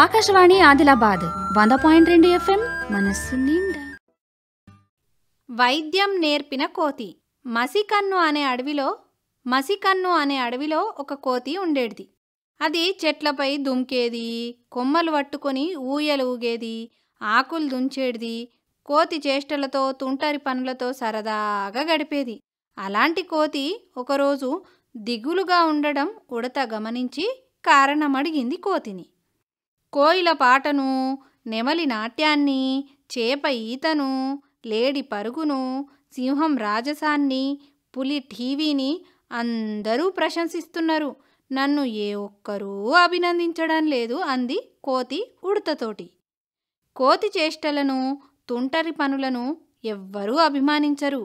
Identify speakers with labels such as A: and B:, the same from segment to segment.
A: ఆకాశవాణి ఆదిలాబాద్ వంద పాయింట్ రెండు ఎఫ్ఎం మనస్సు నిండా వైద్యం నేర్పిన కోతి మసికన్ను అనే అడవిలో మసికన్ను అనే అడవిలో ఒక కోతి ఉండేది అది చెట్లపై దుంకేది కొమ్మలు పట్టుకొని ఊయలు ఊగేది ఆకులు దుంచేది కోతి చేష్టలతో తుంటరి పనులతో సరదాగా గడిపేది అలాంటి కోతి ఒకరోజు దిగులుగా ఉండడం ఉడత గమనించి కారణం అడిగింది కోతిని కోయిల పాటను నెమలి నాట్యాన్ని చేప ఈతను లేడి పరుగును సింహం రాజసాన్ని పులి టీవీని అందరూ ప్రశంసిస్తున్నారు నన్ను ఏ ఒక్కరూ అభినందించడం లేదు అంది కోతి ఉడతతోటి కోతి చేష్టలను తుంటరి పనులను ఎవ్వరూ అభిమానించరు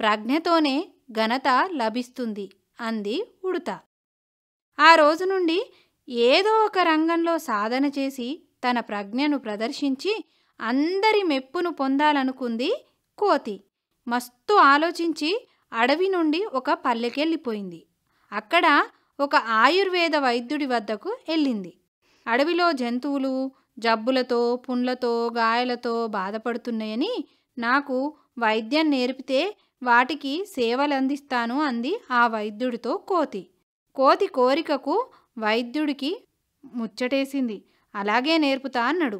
A: ప్రజ్ఞతోనే ఘనత లభిస్తుంది అంది ఉడత ఆ రోజు నుండి ఏదో ఒక రంగంలో సాధన చేసి తన ప్రజ్ఞను ప్రదర్శించి అందరి మెప్పును పొందాలనుకుంది కోతి మస్తు ఆలోచించి అడవి నుండి ఒక పల్లెకెళ్ళిపోయింది అక్కడ ఒక ఆయుర్వేద వైద్యుడి వద్దకు వెళ్ళింది అడవిలో జంతువులు జబ్బులతో పుండ్లతో గాయాలతో బాధపడుతున్నాయని నాకు వైద్యం నేర్పితే వాటికి సేవలందిస్తాను అంది ఆ వైద్యుడితో కోతి కోతి కోరికకు వైద్యుడికి ముచ్చటేసింది అలాగే నేర్పుతా అన్నాడు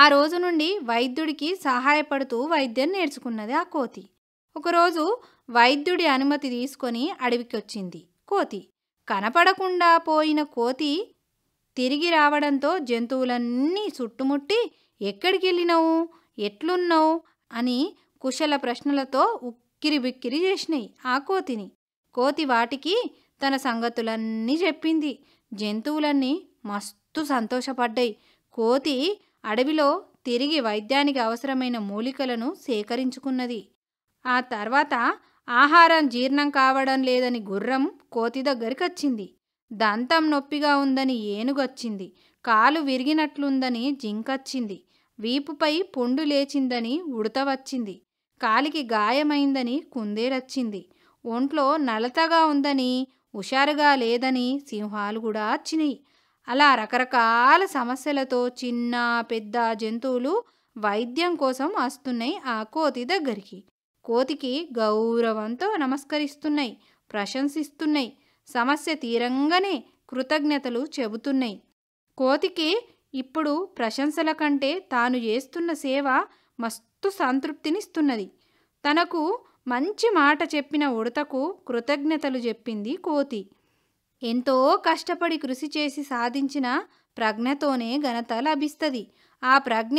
A: ఆ రోజు నుండి వైద్యుడికి సహాయపడుతూ వైద్యం నేర్చుకున్నది ఆ కోతి ఒకరోజు వైద్యుడి అనుమతి తీసుకొని అడవికి వచ్చింది కోతి కనపడకుండా పోయిన కోతి తిరిగి రావడంతో జంతువులన్నీ చుట్టుముట్టి ఎక్కడికి వెళ్ళినావు ఎట్లున్నావు అని కుశల ప్రశ్నలతో బిక్కిరి చేసినాయి ఆ కోతిని కోతి వాటికి తన సంగతులన్నీ చెప్పింది జంతువులన్నీ మస్తు సంతోషపడ్డాయి కోతి అడవిలో తిరిగి వైద్యానికి అవసరమైన మూలికలను సేకరించుకున్నది ఆ తర్వాత ఆహారం జీర్ణం కావడం లేదని గుర్రం కోతి దగ్గరికి వచ్చింది దంతం నొప్పిగా ఉందని ఏనుగొచ్చింది కాలు విరిగినట్లుందని జింకొచ్చింది వీపుపై పుండు లేచిందని ఉడత వచ్చింది కాలికి గాయమైందని కుందేలొచ్చింది ఒంట్లో నలతగా ఉందని హుషారుగా లేదని సింహాలు కూడా వచ్చినాయి అలా రకరకాల సమస్యలతో చిన్న పెద్ద జంతువులు వైద్యం కోసం వస్తున్నాయి ఆ కోతి దగ్గరికి కోతికి గౌరవంతో నమస్కరిస్తున్నాయి ప్రశంసిస్తున్నాయి సమస్య తీరంగానే కృతజ్ఞతలు చెబుతున్నాయి కోతికి ఇప్పుడు ప్రశంసల కంటే తాను చేస్తున్న సేవ మస్తు సంతృప్తినిస్తున్నది తనకు మంచి మాట చెప్పిన ఉడతకు కృతజ్ఞతలు చెప్పింది కోతి ఎంతో కష్టపడి కృషి చేసి సాధించిన ప్రజ్ఞతోనే ఘనత లభిస్తుంది ఆ ప్రజ్ఞ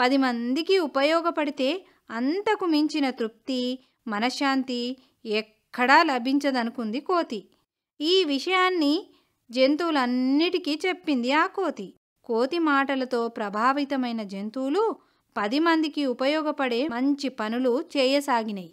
A: పది మందికి ఉపయోగపడితే అంతకు మించిన తృప్తి మనశ్శాంతి ఎక్కడా లభించదనుకుంది కోతి ఈ విషయాన్ని జంతువులన్నిటికీ చెప్పింది ఆ కోతి కోతి మాటలతో ప్రభావితమైన జంతువులు పది మందికి ఉపయోగపడే మంచి పనులు చేయసాగినాయి